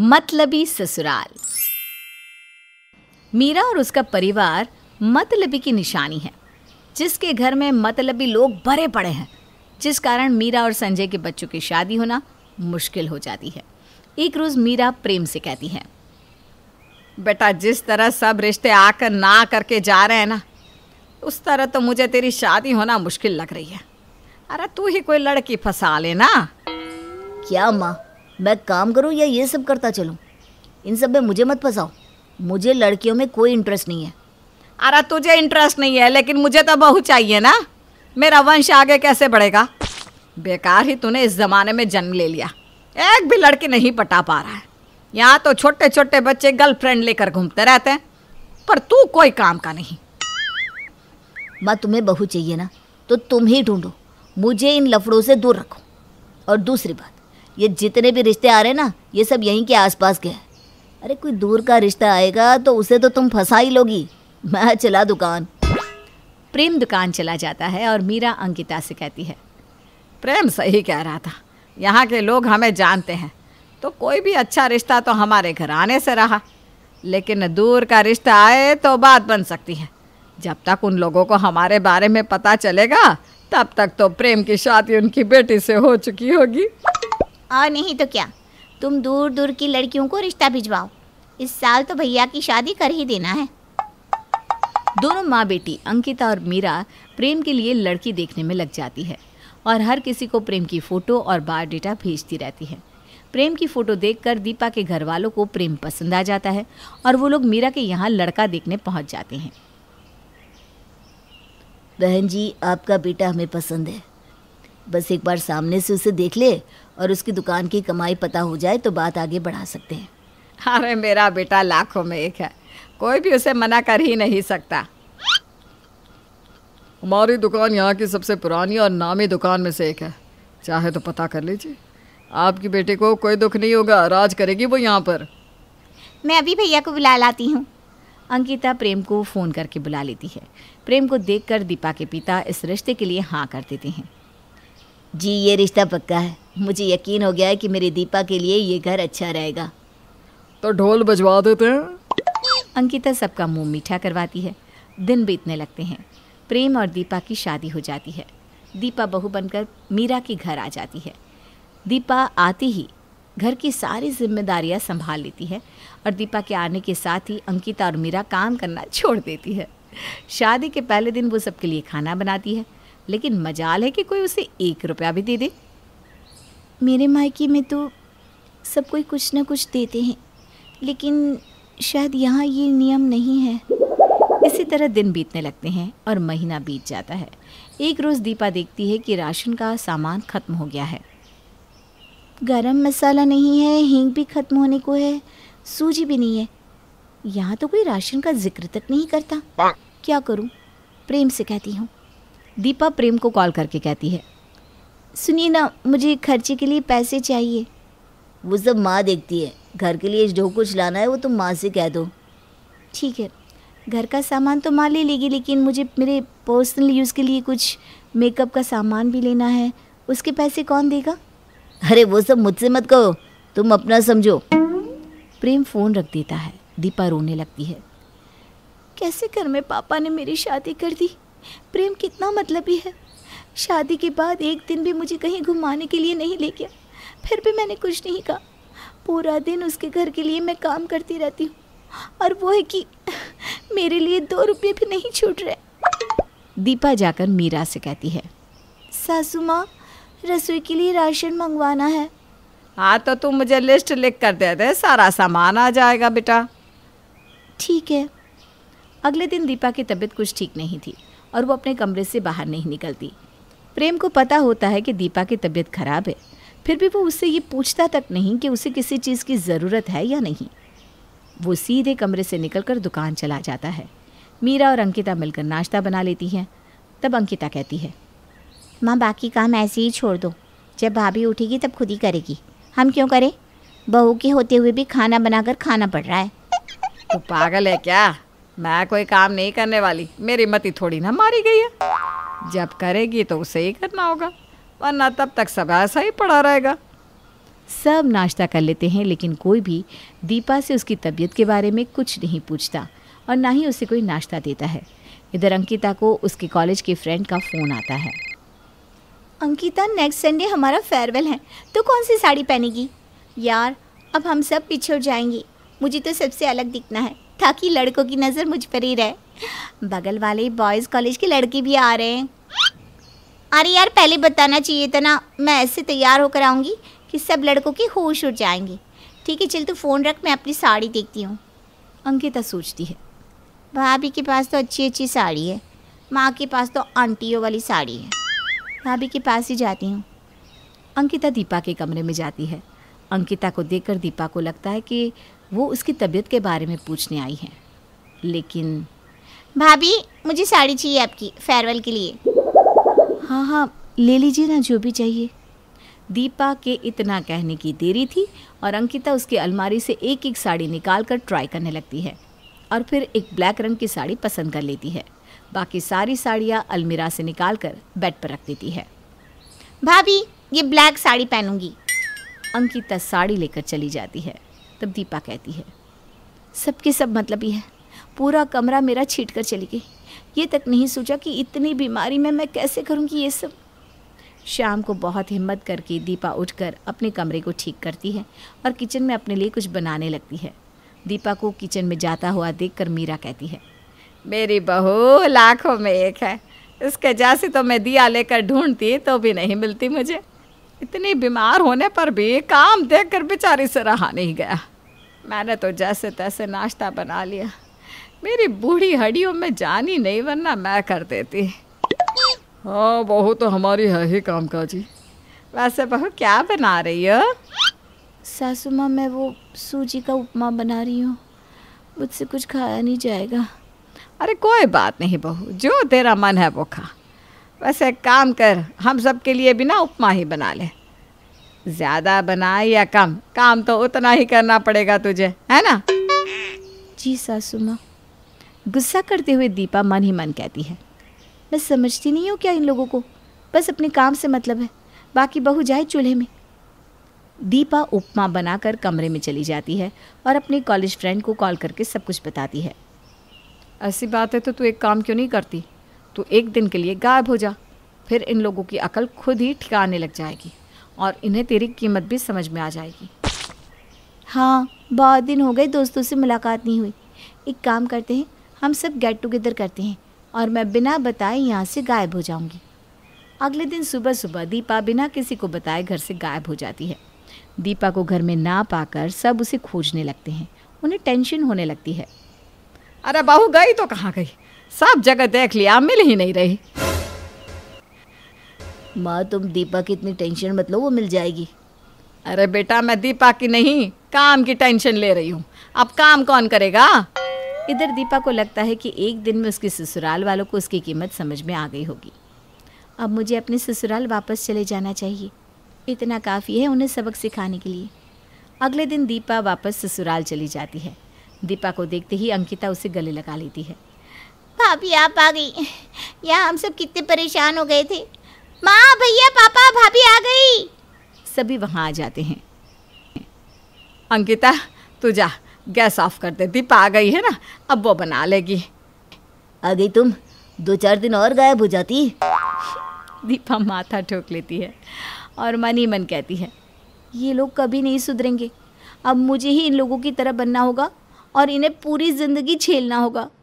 मतलबी ससुराल मीरा और उसका परिवार मतलबी की निशानी है जिसके घर में मतलबी लोग भरे पड़े हैं जिस कारण मीरा और संजय के बच्चों की शादी होना मुश्किल हो जाती है एक रोज़ मीरा प्रेम से कहती है बेटा जिस तरह सब रिश्ते आकर ना करके जा रहे हैं ना उस तरह तो मुझे तेरी शादी होना मुश्किल लग रही है अरे तू ही कोई लड़की फंसा लेना क्या माँ मैं काम करूँ या ये सब करता चलूँ इन सब में मुझे मत फंसाओ मुझे लड़कियों में कोई इंटरेस्ट नहीं है अरे तुझे इंटरेस्ट नहीं है लेकिन मुझे तो बहू चाहिए ना मेरा वंश आगे कैसे बढ़ेगा बेकार ही तूने इस ज़माने में जन्म ले लिया एक भी लड़की नहीं पटा पा रहा है यहाँ तो छोटे छोटे बच्चे गर्लफ्रेंड लेकर घूमते रहते हैं पर तू कोई काम का नहीं मैं तुम्हें बहू चाहिए ना तो तुम ही ढूंढो मुझे इन लफड़ों से दूर रखो और दूसरी बात ये जितने भी रिश्ते आ रहे ना ये सब यहीं के आसपास के हैं अरे कोई दूर का रिश्ता आएगा तो उसे तो तुम फंसा ही लोगी मैं चला दुकान प्रेम दुकान चला जाता है और मीरा अंकिता से कहती है प्रेम सही कह रहा था यहाँ के लोग हमें जानते हैं तो कोई भी अच्छा रिश्ता तो हमारे घर आने से रहा लेकिन दूर का रिश्ता आए तो बात बन सकती है जब तक उन लोगों को हमारे बारे में पता चलेगा तब तक तो प्रेम की शादी उनकी बेटी से हो चुकी होगी और नहीं तो क्या तुम दूर दूर की लड़कियों को रिश्ता भिजवाओ इस साल तो भैया की शादी कर ही देना है दोनों माँ बेटी अंकिता और मीरा प्रेम के लिए लड़की देखने में लग जाती है और हर किसी को प्रेम की फ़ोटो और बार डेटा भेजती रहती है प्रेम की फ़ोटो देखकर दीपा के घर वालों को प्रेम पसंद आ जाता है और वो लोग मीरा के यहाँ लड़का देखने पहुँच जाते हैं बहन जी आपका बेटा हमें पसंद है बस एक बार सामने से उसे देख ले और उसकी दुकान की कमाई पता हो जाए तो बात आगे बढ़ा सकते हैं अरे मेरा बेटा लाखों में एक है कोई भी उसे मना कर ही नहीं सकता हमारी दुकान यहाँ की सबसे पुरानी और नामी दुकान में से एक है चाहे तो पता कर लीजिए आपकी बेटे को कोई दुख नहीं होगा राज करेगी वो यहाँ पर मैं अभी भैया को बुला लाती हूँ अंकिता प्रेम को फ़ोन करके बुला लेती है प्रेम को देखकर दीपा के पिता इस रिश्ते के लिए हाँ कर देते हैं जी ये रिश्ता पक्का है मुझे यकीन हो गया है कि मेरे दीपा के लिए ये घर अच्छा रहेगा तो ढोल बजवा देते हैं अंकिता सबका मुंह मीठा करवाती है दिन बीतने लगते हैं प्रेम और दीपा की शादी हो जाती है दीपा बहू बनकर मीरा के घर आ जाती है दीपा आती ही घर की सारी जिम्मेदारियां संभाल लेती है और दीपा के आने के साथ ही अंकिता और मीरा काम करना छोड़ देती है शादी के पहले दिन वो सबके लिए खाना बनाती है लेकिन मजाल है कि कोई उसे एक रुपया भी दे दे मेरे मायके में तो सब कोई कुछ ना कुछ देते हैं लेकिन शायद यहाँ ये नियम नहीं है इसी तरह दिन बीतने लगते हैं और महीना बीत जाता है एक रोज़ दीपा देखती है कि राशन का सामान ख़त्म हो गया है गरम मसाला नहीं है हींग भी ख़त्म होने को है सूजी भी नहीं है यहाँ तो कोई राशन का जिक्र तक नहीं करता क्या करूँ प्रेम से कहती हूँ दीपा प्रेम को कॉल करके कहती है सुनिए ना मुझे खर्चे के लिए पैसे चाहिए वो सब माँ देखती है घर के लिए जो कुछ लाना है वो तुम तो माँ से कह दो ठीक है घर का सामान तो माँ ले लेगी लेकिन मुझे मेरे पर्सनल यूज़ के लिए कुछ मेकअप का सामान भी लेना है उसके पैसे कौन देगा अरे वो सब मुझसे मत कहो तुम अपना समझो प्रेम फ़ोन रख देता है दीपा रोने लगती है कैसे कर में पापा ने मेरी शादी कर दी प्रेम कितना मतलबी है शादी के बाद एक दिन भी मुझे कहीं घुमाने के लिए नहीं ले गया फिर भी मैंने कुछ नहीं कहा पूरा दिन उसके घर के लिए मैं काम करती रहती हूँ और वो है कि मेरे लिए दो रुपये भी नहीं छूट रहे दीपा जाकर मीरा से कहती है सासू माँ रसोई के लिए राशन मंगवाना है हाँ तो तुम मुझे लिस्ट लिख कर दे दे सारा सामान आ जाएगा बेटा ठीक है अगले दिन दीपा की तबीयत कुछ ठीक नहीं थी और वो अपने कमरे से बाहर नहीं निकलती प्रेम को पता होता है कि दीपा की तबीयत खराब है फिर भी वो उससे ये पूछता तक नहीं कि उसे किसी चीज़ की ज़रूरत है या नहीं वो सीधे कमरे से निकलकर दुकान चला जाता है मीरा और अंकिता मिलकर नाश्ता बना लेती हैं तब अंकिता कहती है माँ बाकी काम ऐसे ही छोड़ दो जब भाभी उठेगी तब खुद ही करेगी हम क्यों करें बहू के होते हुए भी खाना बनाकर खाना पड़ रहा है तो पागल है क्या मैं कोई काम नहीं करने वाली मेरी मती थोड़ी ना मारी गई है जब करेगी तो उसे ही करना होगा वरना तब तक सब ऐसा ही पड़ा रहेगा सब नाश्ता कर लेते हैं लेकिन कोई भी दीपा से उसकी तबीयत के बारे में कुछ नहीं पूछता और ना ही उसे कोई नाश्ता देता है इधर अंकिता को उसके कॉलेज के फ्रेंड का फ़ोन आता है अंकिता नेक्स्ट संडे हमारा फेयरवेल है तो कौन सी साड़ी पहनेगी यार अब हम सब पीछे जाएंगे मुझे तो सबसे अलग दिखना है ताकि लड़कों की नज़र मुझ पर ही रहे बगल वाले बॉयज़ कॉलेज के लड़के भी आ रहे हैं अरे यार पहले बताना चाहिए था ना मैं ऐसे तैयार होकर आऊँगी कि सब लड़कों की होश उठ जाएंगे ठीक है चल तू फ़ोन रख मैं अपनी साड़ी देखती हूँ अंकिता सोचती है भाभी के पास तो अच्छी अच्छी साड़ी है माँ के पास तो आंटियों वाली साड़ी है भाभी के पास ही जाती हूँ अंकिता दीपा के कमरे में जाती है अंकिता को देखकर दीपा को लगता है कि वो उसकी तबीयत के बारे में पूछने आई है लेकिन भाभी मुझे साड़ी चाहिए आपकी फेयरवेल के लिए हाँ हाँ ले लीजिए ना जो भी चाहिए दीपा के इतना कहने की देरी थी और अंकिता उसकी अलमारी से एक एक साड़ी निकाल कर ट्राई करने लगती है और फिर एक ब्लैक रंग की साड़ी पसंद कर लेती है बाकी सारी साड़ियाँ अलमीरा से निकाल कर बेड पर रख देती है भाभी ये ब्लैक साड़ी पहनूंगी अंकिता साड़ी लेकर चली जाती है तब दीपा कहती है सबके सब मतलब ही है पूरा कमरा मेरा छीट कर चली गई ये तक नहीं सोचा कि इतनी बीमारी में मैं कैसे करूँगी ये सब शाम को बहुत हिम्मत करके दीपा उठकर अपने कमरे को ठीक करती है और किचन में अपने लिए कुछ बनाने लगती है दीपा को किचन में जाता हुआ देख मीरा कहती है मेरी बहू लाखों में एक है इसके जैसे तो मैं दिया लेकर ढूंढती तो भी नहीं मिलती मुझे इतनी बीमार होने पर भी काम देख कर बेचारी से रहा नहीं गया मैंने तो जैसे तैसे नाश्ता बना लिया मेरी बूढ़ी हड्डियों में जान ही नहीं वरना मैं कर देती हाँ बहू तो हमारी है ही काम काजी वैसे बहू क्या बना रही हो सासू माँ मैं वो सूजी का उपमा बना रही हूँ मुझसे कुछ खाया नहीं जाएगा अरे कोई बात नहीं बहू जो तेरा मन है वो खा बस एक काम कर हम सब के लिए बिना उपमा ही बना ले ज़्यादा बनाए या कम काम तो उतना ही करना पड़ेगा तुझे है ना जी सासू माँ गुस्सा करते हुए दीपा मन ही मन कहती है मैं समझती नहीं हूँ क्या इन लोगों को बस अपने काम से मतलब है बाकी बहू जाए चूल्हे में दीपा उपमा बनाकर कमरे में चली जाती है और अपने कॉलेज फ्रेंड को कॉल करके सब कुछ बताती है ऐसी बात है तो तू एक काम क्यों नहीं करती तो एक दिन के लिए गायब हो जा फिर इन लोगों की अकल खुद ही ठिकाने लग जाएगी और इन्हें तेरी कीमत भी समझ में आ जाएगी हाँ बहुत दिन हो गए दोस्तों से मुलाकात नहीं हुई एक काम करते हैं हम सब गेट टुगेदर करते हैं और मैं बिना बताए यहाँ से गायब हो जाऊँगी अगले दिन सुबह सुबह दीपा बिना किसी को बताए घर से गायब हो जाती है दीपा को घर में ना पाकर सब उसे खोजने लगते हैं उन्हें टेंशन होने लगती है अरे बाहू गई तो कहाँ गई सब जगह देख लिया मिल ही नहीं रही माँ तुम दीपा की इतनी टेंशन मत लो वो मिल जाएगी अरे बेटा मैं दीपा की नहीं काम की टेंशन ले रही हूँ अब काम कौन करेगा इधर दीपा को लगता है कि एक दिन में उसके ससुराल वालों को उसकी कीमत समझ में आ गई होगी अब मुझे अपने ससुराल वापस चले जाना चाहिए इतना काफ़ी है उन्हें सबक सिखाने के लिए अगले दिन दीपा वापस ससुराल चली जाती है दीपा को देखते ही अंकिता उसे गले लगा लेती है भाभी आप आ गई यहाँ हम सब कितने परेशान हो गए थे माँ भैया पापा भाभी आ गई सभी वहाँ आ जाते हैं अंकिता तू जा गैस ऑफ कर दे दीपा आ गई है ना अब वो बना लेगी आ गई तुम दो चार दिन और गायब हो जाती दीपा माथा ठोक लेती है और मन ही मन कहती है ये लोग कभी नहीं सुधरेंगे अब मुझे ही इन लोगों की तरह बनना होगा और इन्हें पूरी ज़िंदगी झेलना होगा